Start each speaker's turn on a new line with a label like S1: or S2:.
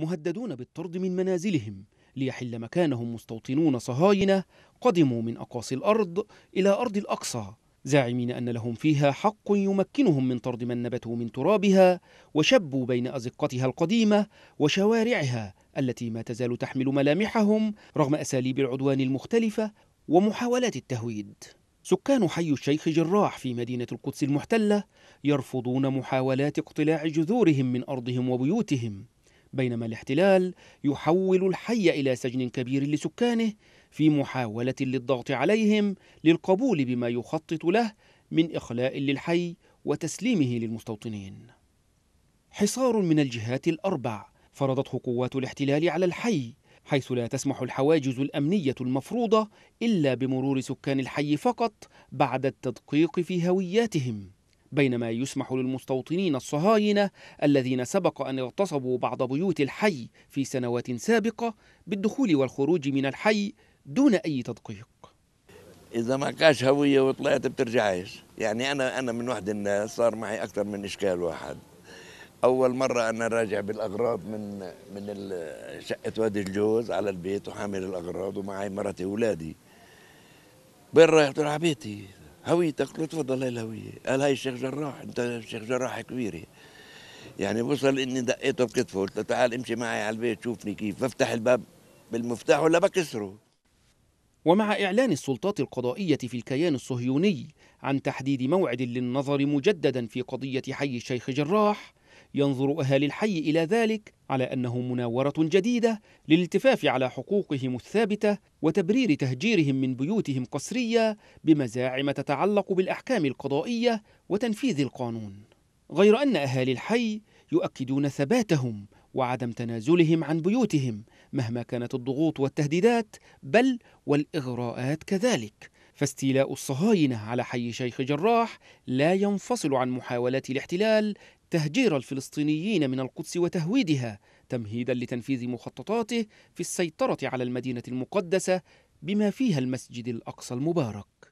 S1: مهددون بالطرد من منازلهم ليحل مكانهم مستوطنون صهاينة قدموا من أقاصي الأرض إلى أرض الأقصى زاعمين أن لهم فيها حق يمكنهم من طرد من نبتوا من ترابها وشبوا بين أزقتها القديمة وشوارعها التي ما تزال تحمل ملامحهم رغم أساليب العدوان المختلفة ومحاولات التهويد سكان حي الشيخ جراح في مدينة القدس المحتلة يرفضون محاولات اقتلاع جذورهم من أرضهم وبيوتهم بينما الاحتلال يحول الحي إلى سجن كبير لسكانه في محاولة للضغط عليهم للقبول بما يخطط له من إخلاء للحي وتسليمه للمستوطنين. حصار من الجهات الأربع فرضته قوات الاحتلال على الحي حيث لا تسمح الحواجز الأمنية المفروضة إلا بمرور سكان الحي فقط بعد التدقيق في هوياتهم بينما يسمح للمستوطنين الصهاينة الذين سبق أن اغتصبوا بعض بيوت الحي في سنوات سابقة بالدخول والخروج من الحي دون أي تدقيق
S2: إذا ما كاش هوية وطلعت بترجعيش يعني أنا أنا من وحد الناس صار معي أكثر من إشكال واحد أول مرة أنا راجع بالأغراض من من شقة وادي الجوز على البيت وحامل الأغراض ومعي مرتي وأولادي وين رايح؟ قلت بيتي هويتك قلت له تفضل هاي الهويه قال هاي الشيخ جراح انت الشيخ جراح كبيرة يعني وصل اني دقيته بكتفه قلت له تعال امشي معي على البيت شوفني كيف بفتح الباب بالمفتاح ولا بكسره
S1: ومع إعلان السلطات القضائية في الكيان الصهيوني عن تحديد موعد للنظر مجددا في قضية حي الشيخ جراح ينظر أهالي الحي إلى ذلك على أنه مناورة جديدة للالتفاف على حقوقهم الثابتة وتبرير تهجيرهم من بيوتهم قسرية بمزاعم تتعلق بالأحكام القضائية وتنفيذ القانون غير أن أهالي الحي يؤكدون ثباتهم وعدم تنازلهم عن بيوتهم مهما كانت الضغوط والتهديدات بل والإغراءات كذلك فاستيلاء الصهاينة على حي شيخ جراح لا ينفصل عن محاولات الاحتلال تهجير الفلسطينيين من القدس وتهويدها تمهيدا لتنفيذ مخططاته في السيطرة على المدينة المقدسة بما فيها المسجد الأقصى المبارك